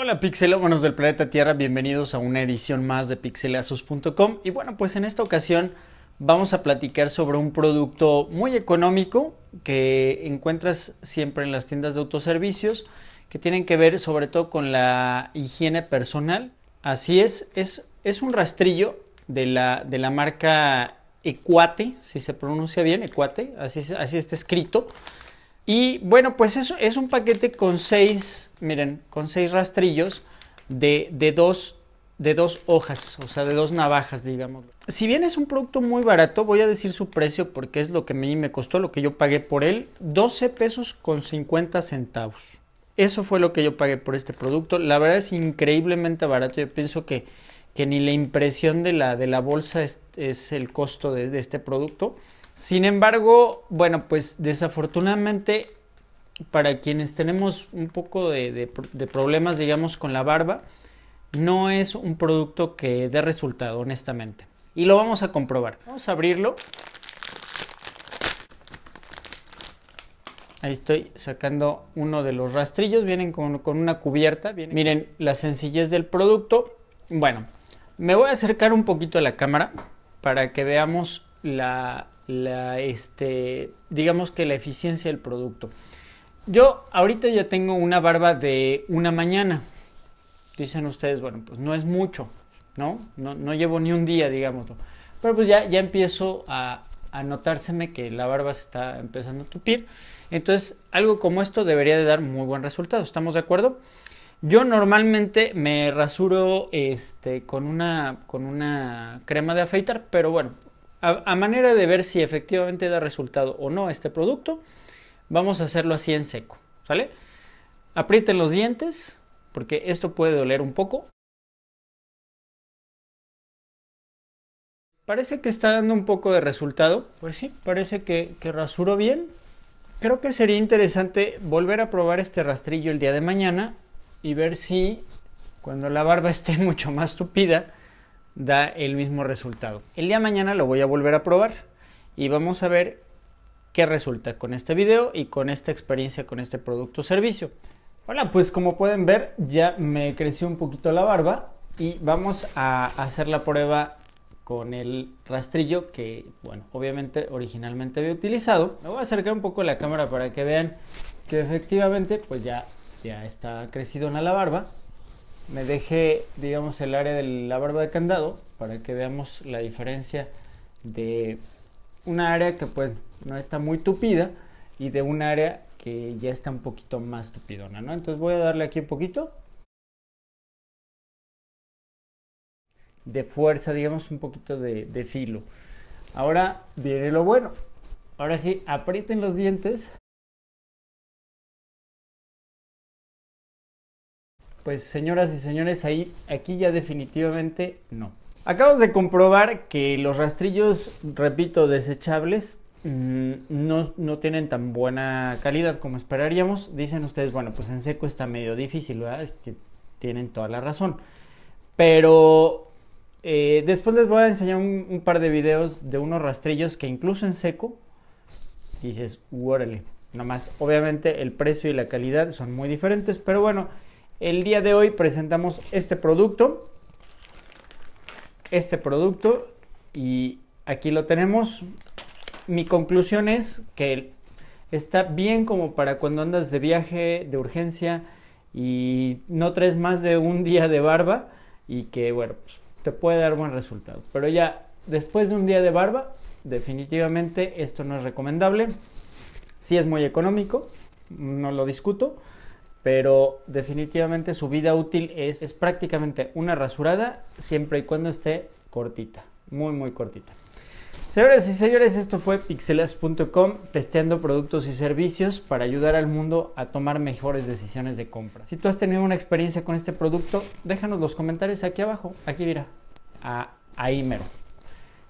Hola pixelómanos del planeta Tierra, bienvenidos a una edición más de pixelazos.com y bueno, pues en esta ocasión vamos a platicar sobre un producto muy económico que encuentras siempre en las tiendas de autoservicios que tienen que ver sobre todo con la higiene personal. Así es, es, es un rastrillo de la, de la marca Ecuate, si se pronuncia bien, Ecuate, así, así está escrito. Y bueno, pues es, es un paquete con seis, miren, con seis rastrillos de, dos, de dos hojas, o sea, de dos navajas, digamos. Si bien es un producto muy barato, voy a decir su precio porque es lo que a mí me costó, lo que yo pagué por él, 12 pesos con 50 centavos. Eso fue lo que yo pagué por este producto. La verdad es increíblemente barato. Yo pienso que que ni la impresión de la, de la bolsa es, el costo de, este producto. Sin embargo, bueno, pues desafortunadamente para quienes tenemos un poco de, problemas, digamos, con la barba, no es un producto que dé resultado, honestamente. Y lo vamos a comprobar. Vamos a abrirlo. Ahí estoy sacando uno de los rastrillos. Vienen con, una cubierta. Miren la sencillez del producto. Bueno, me voy a acercar un poquito a la cámara para que veamos la, este, digamos que la eficiencia del producto. Yo ahorita ya tengo una barba de una mañana. Dicen ustedes, bueno, pues no es mucho, ¿no? No, no llevo ni un día, digámoslo. Pero pues ya, ya empiezo a, a notárseme que la barba se está empezando a tupir. Entonces, algo como esto debería de dar muy buen resultado. ¿Estamos de acuerdo? Yo normalmente me rasuro este, con, una, con una crema de afeitar, pero bueno, a, manera de ver si efectivamente da resultado o no este producto, vamos a hacerlo así en seco, ¿sale? Aprieten los dientes, porque esto puede doler un poco. Parece que está dando un poco de resultado, pues sí, parece que, que rasuro bien. Creo que sería interesante volver a probar este rastrillo el día de mañana y ver si cuando la barba esté mucho más tupida da el mismo resultado. El día de mañana lo voy a volver a probar y vamos a ver qué resulta con este video y con esta experiencia con este producto o servicio. Hola, pues como pueden ver ya me creció un poquito la barba y vamos a hacer la prueba con el rastrillo que, bueno, obviamente originalmente había utilizado. Me voy a acercar un poco la cámara para que vean que efectivamente pues ya ya está crecido en la barba. Me dejé, digamos, el área de la barba de candado para que veamos la diferencia de una área que pues no está muy tupida y de un área que ya está un poquito más tupidona, ¿no? Entonces voy a darle aquí un poquito de fuerza, digamos, un poquito de, de filo. Ahora viene lo bueno. Ahora sí, aprieten los dientes pues señoras y señores, ahí, aquí ya definitivamente no. Acabamos de comprobar que los rastrillos, repito, desechables mm, no, tienen tan buena calidad como esperaríamos. Dicen ustedes, bueno, pues en seco está medio difícil, ¿verdad? tienen toda la razón. Pero eh, después les voy a enseñar un, par de videos de unos rastrillos que incluso en seco dices, órale, nomás obviamente el precio y la calidad son muy diferentes, pero bueno, el día de hoy presentamos este producto, este producto y aquí lo tenemos. Mi conclusión es que está bien como para cuando andas de viaje, de urgencia y no traes más de un día de barba y que bueno, pues, te puede dar buen resultado. Pero ya después de un día de barba, definitivamente esto no es recomendable. Sí es muy económico, no lo discuto, pero definitivamente su vida útil es, es prácticamente una rasurada siempre y cuando esté cortita, muy muy cortita. Señoras y señores, esto fue pixelas.com testeando productos y servicios para ayudar al mundo a tomar mejores decisiones de compra. Si tú has tenido una experiencia con este producto, déjanos los comentarios aquí abajo, aquí mira, a, ahí mero.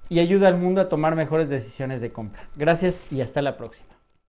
Y ayuda al mundo a tomar mejores decisiones de compra. Gracias y hasta la próxima.